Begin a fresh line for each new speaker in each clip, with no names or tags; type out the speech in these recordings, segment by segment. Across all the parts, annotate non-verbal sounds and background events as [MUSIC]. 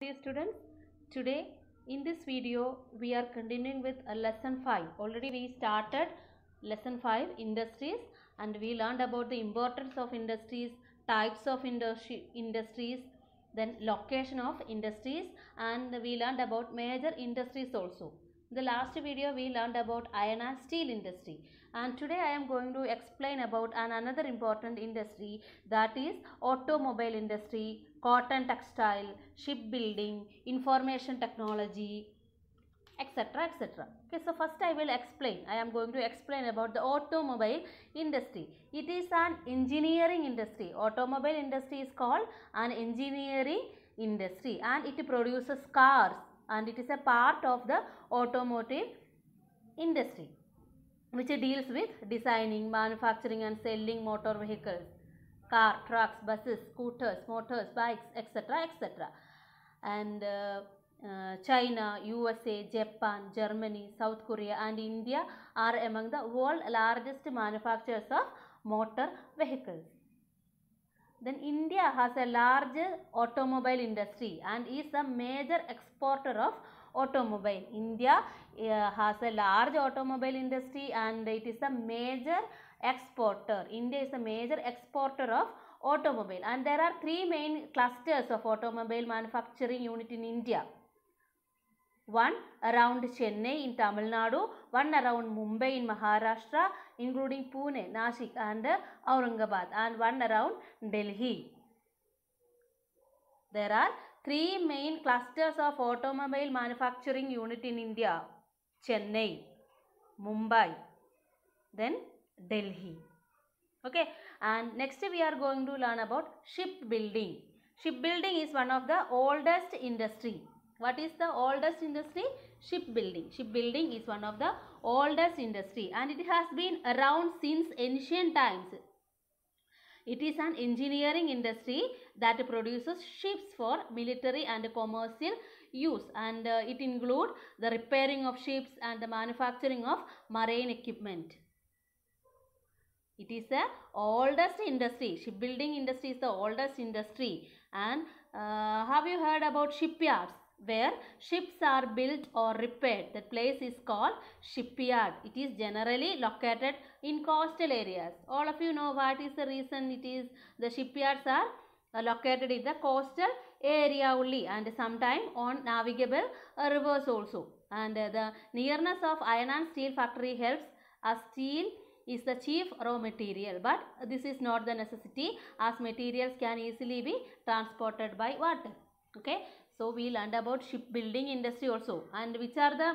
Dear students, today in this video we are continuing with a lesson 5. Already we started lesson 5 industries and we learned about the importance of industries, types of industri industries, then location of industries and we learned about major industries also the last video we learned about iron and steel industry and today I am going to explain about an another important industry that is automobile industry, cotton textile, shipbuilding, information technology etc etc. Okay, so first I will explain, I am going to explain about the automobile industry. It is an engineering industry, automobile industry is called an engineering industry and it produces cars and it is a part of the automotive industry which deals with designing, manufacturing and selling motor vehicles, car, trucks, buses, scooters, motors, bikes, etc. etc. And uh, uh, China, USA, Japan, Germany, South Korea and India are among the world largest manufacturers of motor vehicles. Then India has a large automobile industry and is a major exporter of automobile. India uh, has a large automobile industry and it is a major exporter. India is a major exporter of automobile and there are three main clusters of automobile manufacturing unit in India one around Chennai in Tamil Nadu, one around Mumbai in Maharashtra, including Pune, Nashik and Aurangabad, and one around Delhi. There are three main clusters of automobile manufacturing unit in India, Chennai, Mumbai, then Delhi. Okay, and next we are going to learn about shipbuilding. Shipbuilding is one of the oldest industry what is the oldest industry? Shipbuilding. Shipbuilding is one of the oldest industry and it has been around since ancient times. It is an engineering industry that produces ships for military and commercial use and uh, it include the repairing of ships and the manufacturing of marine equipment. It is the oldest industry. Shipbuilding industry is the oldest industry. And uh, have you heard about shipyards? where ships are built or repaired. That place is called shipyard. It is generally located in coastal areas. All of you know what is the reason it is the shipyards are uh, located in the coastal area only and sometime on navigable uh, rivers also. And uh, the nearness of iron and steel factory helps as steel is the chief raw material but this is not the necessity as materials can easily be transported by water okay so we learned about shipbuilding industry also. And which are the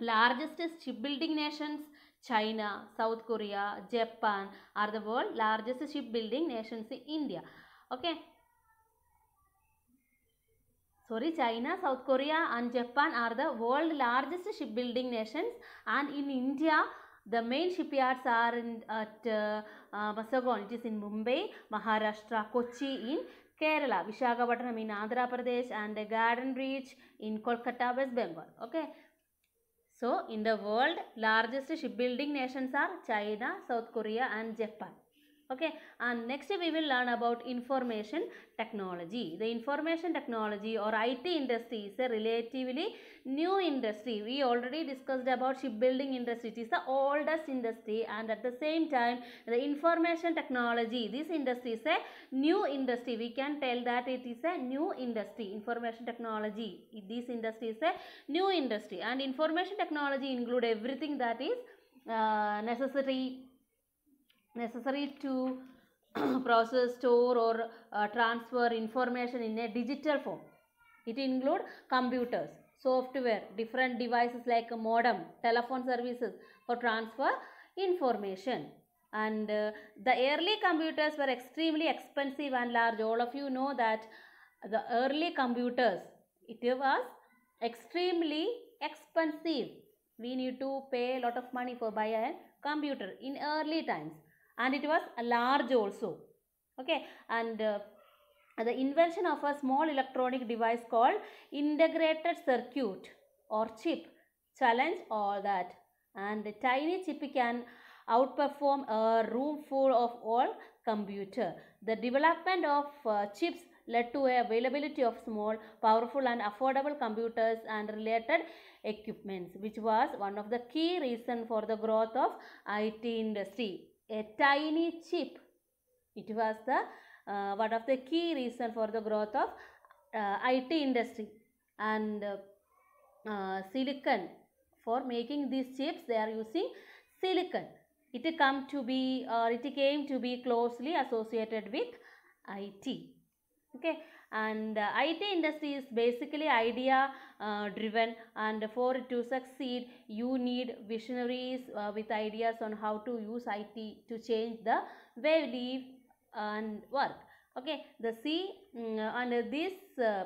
largest shipbuilding nations? China, South Korea, Japan are the world largest shipbuilding nations in India. Okay. Sorry, China, South Korea and Japan are the world largest shipbuilding nations and in India the main shipyards are in, at uh, uh, Masagon, it is in Mumbai, Maharashtra, Kochi in Kerala, Visakhapatnam in Andhra Pradesh and the Garden Reach in Kolkata, West Bengal. Okay. So, in the world, largest shipbuilding nations are China, South Korea and Japan. okay and next we will learn about information technology the information technology or IT industry is a relatively new industry we already discussed about shipbuilding industry it is the oldest industry and at the same time the information technology this industry is a new industry we can tell that it is a new industry information technology this industry is a new industry and information technology include everything that is uh, necessary necessary to [CLEARS THROAT] process, store or uh, transfer information in a digital form. It include computers, software, different devices like modem, telephone services for transfer information. And uh, the early computers were extremely expensive and large. All of you know that the early computers, it was extremely expensive. We need to pay a lot of money for buying a computer in early times and it was large also. Okay, and uh, the invention of a small electronic device called integrated circuit or chip challenge all that and the tiny chip can outperform a room full of all computer. The development of uh, chips led to a availability of small, powerful and affordable computers and related equipments which was one of the key reason for the growth of IT industry a tiny chip. It was the uh, one of the key reason for the growth of uh, IT industry and uh, silicon for making these chips they are using silicon. It come to be or it came to be closely associated with IT. Okay and uh, IT industry is basically idea uh, driven and for to succeed you need visionaries uh, with ideas on how to use IT to change the way we live and work okay the C um, and this uh,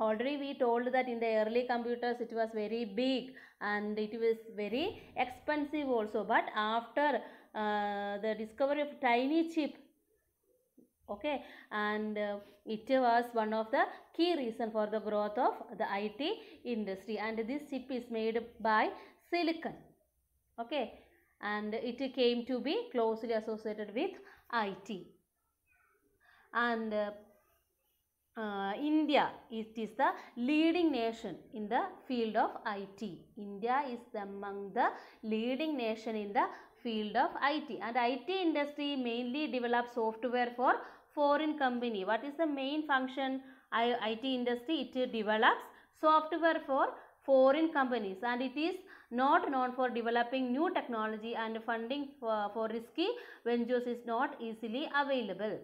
already we told that in the early computers it was very big and it was very expensive also but after uh, the discovery of tiny chip okay and uh, it was one of the key reason for the growth of the IT industry and this chip is made by silicon okay and it came to be closely associated with IT and uh, uh, India it is the leading nation in the field of IT. India is among the leading nation in the field of IT and IT industry mainly develops software for foreign company. What is the main function IT industry? It develops software for foreign companies and it is not known for developing new technology and funding for, for risky ventures is not easily available.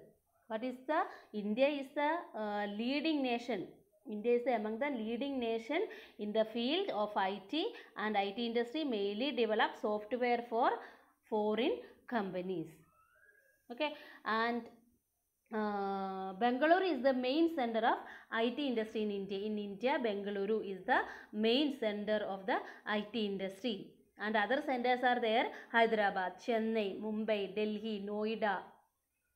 What is the? India is the uh, leading nation India is among the leading nation in the field of IT and IT industry mainly develop software for foreign companies. Okay, and uh, Bangalore is the main center of IT industry in India. In India, Bangalore is the main center of the IT industry. And other centers are there Hyderabad, Chennai, Mumbai, Delhi, Noida,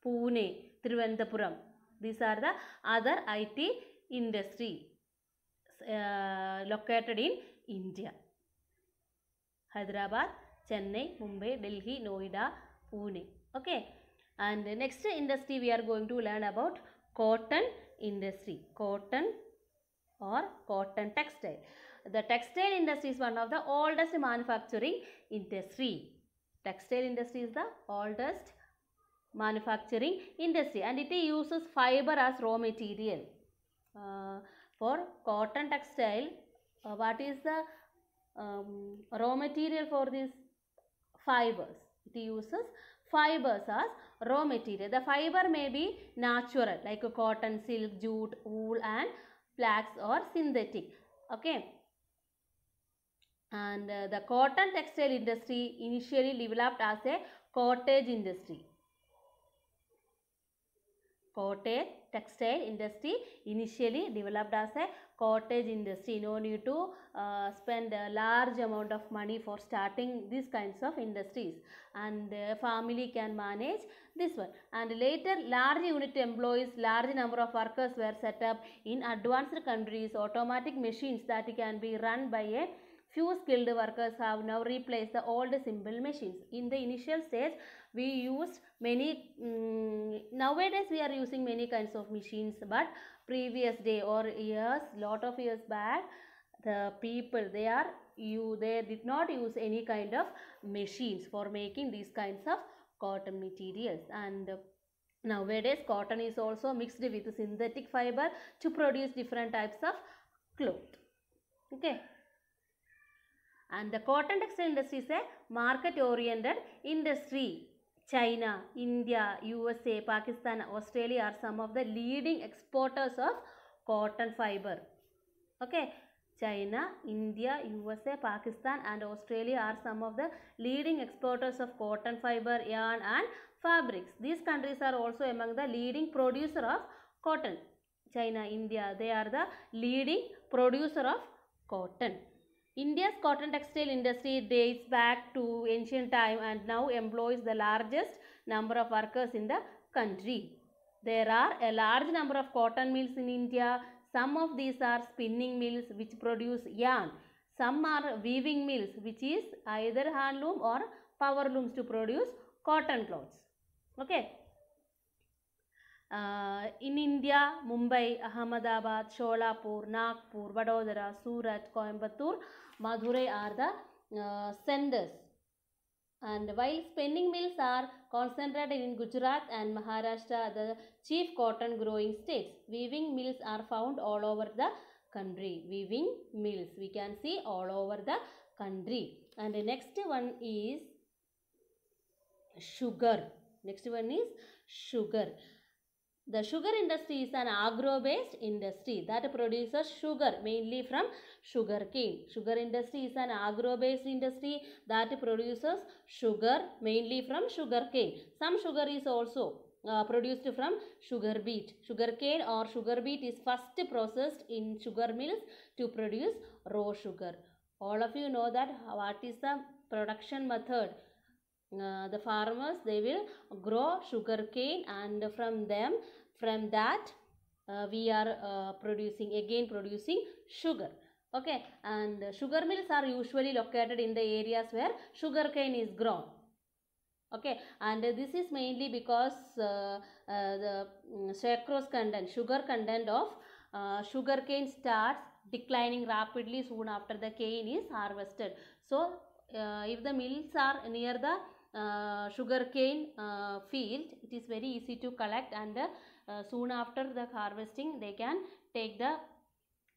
Pune, Trivandrum. These are the other IT industry uh, located in India. Hyderabad, Chennai, Mumbai, Delhi, Noida, Pune. Okay. And next industry we are going to learn about cotton industry. Cotton or cotton textile. The textile industry is one of the oldest manufacturing industry. Textile industry is the oldest manufacturing industry and it uses fiber as raw material. Uh, for cotton textile, uh, what is the um, raw material for these fibers? It uses fibers as raw material. The fiber may be natural like cotton, silk, jute, wool and flax or synthetic. Okay. And uh, the cotton textile industry initially developed as a cottage industry cottage textile industry initially developed as a cottage industry no need to uh, spend a large amount of money for starting these kinds of industries and the family can manage this one and later large unit employees large number of workers were set up in advanced countries automatic machines that can be run by a few skilled workers have now replaced the old simple machines in the initial stage we used many um, nowadays we are using many kinds of machines but previous day or years lot of years back the people they are you they did not use any kind of machines for making these kinds of cotton materials and nowadays cotton is also mixed with synthetic fiber to produce different types of cloth okay and the cotton textile industry is a market oriented industry China, India, USA, Pakistan, Australia are some of the leading exporters of cotton fiber. Okay. China, India, USA, Pakistan and Australia are some of the leading exporters of cotton fiber, yarn and fabrics. These countries are also among the leading producer of cotton. China, India, they are the leading producer of cotton. India's cotton textile industry dates back to ancient time and now employs the largest number of workers in the country. There are a large number of cotton mills in India. Some of these are spinning mills which produce yarn. Some are weaving mills which is either handloom or power looms to produce cotton clothes. Okay in India, Mumbai, Ahmedabad, Sholapur, Nagpur, Vadodara, Surat, Coimbatore, Madurai are the uh, centers. And while spinning mills are concentrated in Gujarat and Maharashtra, the chief cotton growing states, weaving mills are found all over the country. Weaving mills, we can see all over the country. And the next one is sugar. Next one is sugar. The sugar industry is an agro-based industry that produces sugar mainly from sugar cane. Sugar industry is an agro-based industry that produces sugar mainly from sugar cane. Some sugar is also uh, produced from sugar beet. Sugar cane or sugar beet is first processed in sugar mills to produce raw sugar. All of you know that what is the production method? Uh, the farmers they will grow sugar cane and from them from that uh, we are uh, producing again producing sugar okay and sugar mills are usually located in the areas where sugar cane is grown okay and this is mainly because uh, the mm, sucrose content sugar content of sugar cane starts declining rapidly soon after the cane is harvested so uh, if the mills are near the uh, sugarcane uh, field it is very easy to collect and uh, soon after the harvesting they can take the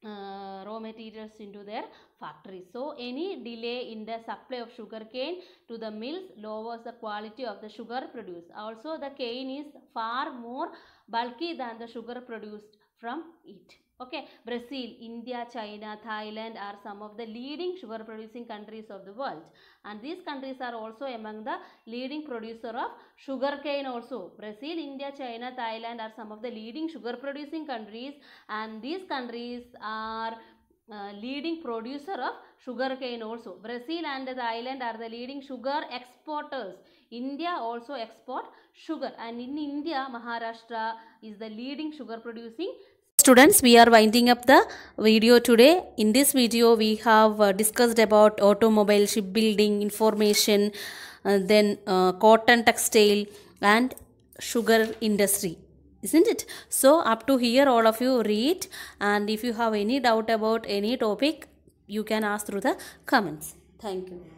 uh, raw materials into their factory. So any delay in the supply of sugar cane to the mills lowers the quality of the sugar produced. Also the cane is far more bulky than the sugar produced from it. Okay, Brazil, India, China, Thailand are some of the leading sugar producing countries of the world. And these countries are also among the leading producer of sugar cane also. Brazil, India, China, Thailand are some of the leading sugar producing countries and these countries are uh, leading producer of sugar cane also. Brazil and the island are the leading sugar exporters. India also export sugar and in India, Maharashtra is the leading sugar producing Students, we are winding up the video today. In this video, we have uh, discussed about automobile, shipbuilding, information, uh, then uh, cotton textile and sugar industry. Isn't it? So, up to here all of you read and if you have any doubt about any topic, you can ask through the comments. Thank you.